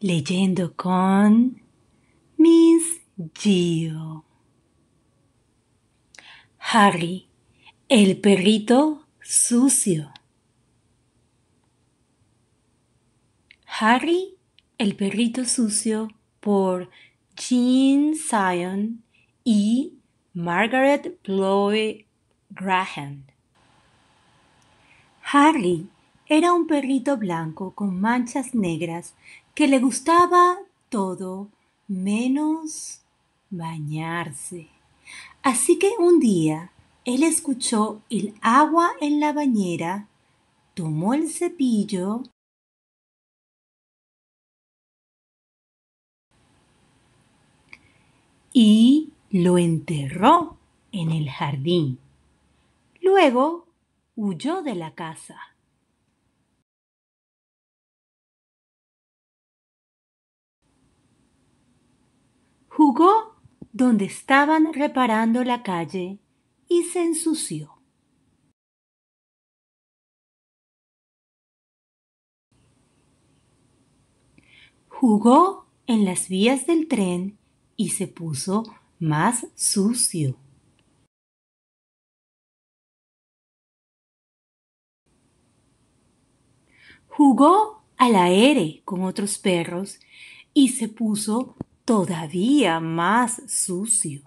leyendo con Miss Gio. Harry, el perrito sucio. Harry, el perrito sucio por Jean Sion y Margaret Bloy Graham. Harry era un perrito blanco con manchas negras que le gustaba todo menos bañarse. Así que un día él escuchó el agua en la bañera, tomó el cepillo y lo enterró en el jardín. Luego huyó de la casa. Jugó donde estaban reparando la calle y se ensució. Jugó en las vías del tren y se puso más sucio. Jugó al aire con otros perros y se puso todavía más sucio.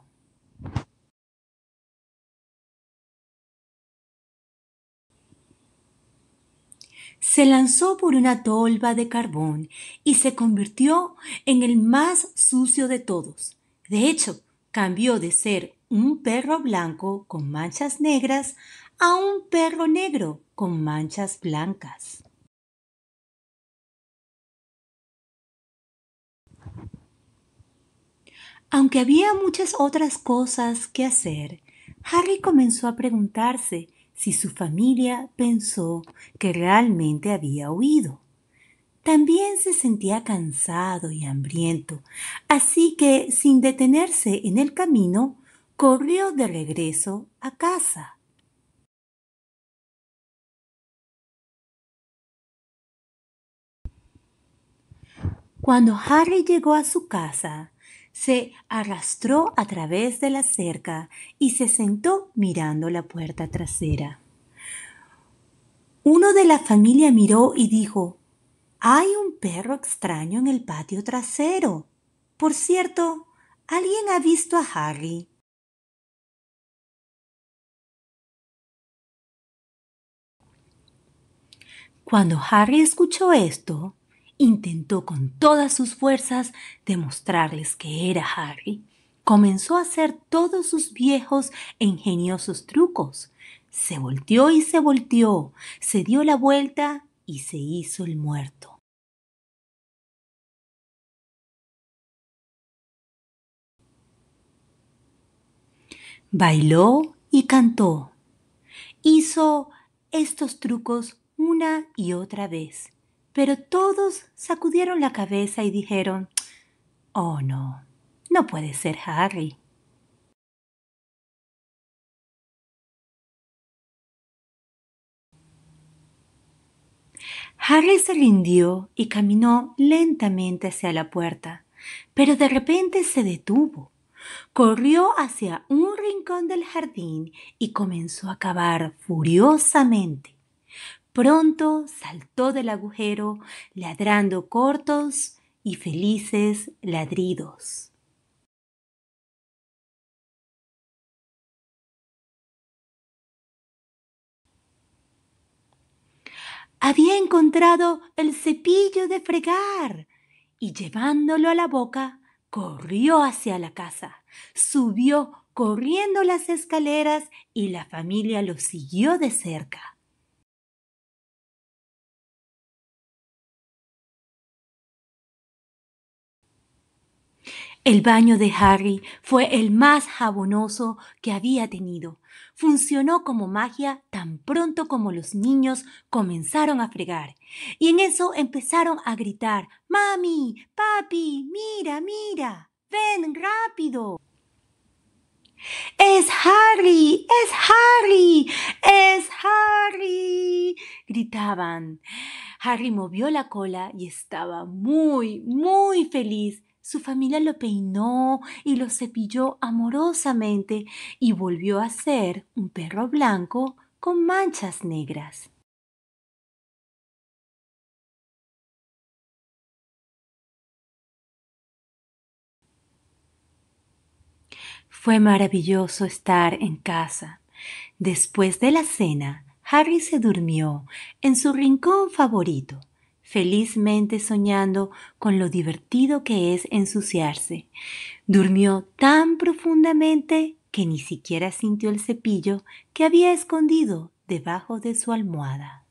Se lanzó por una tolva de carbón y se convirtió en el más sucio de todos. De hecho, cambió de ser un perro blanco con manchas negras a un perro negro con manchas blancas. Aunque había muchas otras cosas que hacer, Harry comenzó a preguntarse si su familia pensó que realmente había huido. También se sentía cansado y hambriento, así que, sin detenerse en el camino, corrió de regreso a casa. Cuando Harry llegó a su casa, se arrastró a través de la cerca y se sentó mirando la puerta trasera. Uno de la familia miró y dijo, hay un perro extraño en el patio trasero. Por cierto, ¿alguien ha visto a Harry? Cuando Harry escuchó esto, intentó con todas sus fuerzas demostrarles que era Harry. Comenzó a hacer todos sus viejos e ingeniosos trucos. Se volteó y se volteó, se dio la vuelta y se hizo el muerto. Bailó y cantó. Hizo estos trucos una y otra vez pero todos sacudieron la cabeza y dijeron Oh no, no puede ser Harry. Harry se rindió y caminó lentamente hacia la puerta, pero de repente se detuvo. Corrió hacia un rincón del jardín y comenzó a cavar furiosamente. Pronto saltó del agujero, ladrando cortos y felices ladridos. había encontrado el cepillo de fregar y llevándolo a la boca, corrió hacia la casa, subió corriendo las escaleras y la familia lo siguió de cerca. El baño de Harry fue el más jabonoso que había tenido. Funcionó como magia tan pronto como los niños comenzaron a fregar. Y en eso empezaron a gritar Mami, papi, mira, mira, ven rápido. Es Harry, es Harry, es Harry, gritaban. Harry movió la cola y estaba muy, muy feliz su familia lo peinó y lo cepilló amorosamente y volvió a ser un perro blanco con manchas negras. Fue maravilloso estar en casa. Después de la cena, Harry se durmió en su rincón favorito felizmente soñando con lo divertido que es ensuciarse. Durmió tan profundamente que ni siquiera sintió el cepillo que había escondido debajo de su almohada.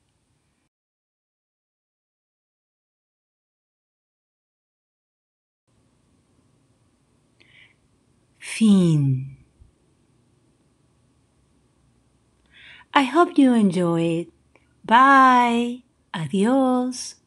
Fin. I hope you enjoy it. Bye. Adiós.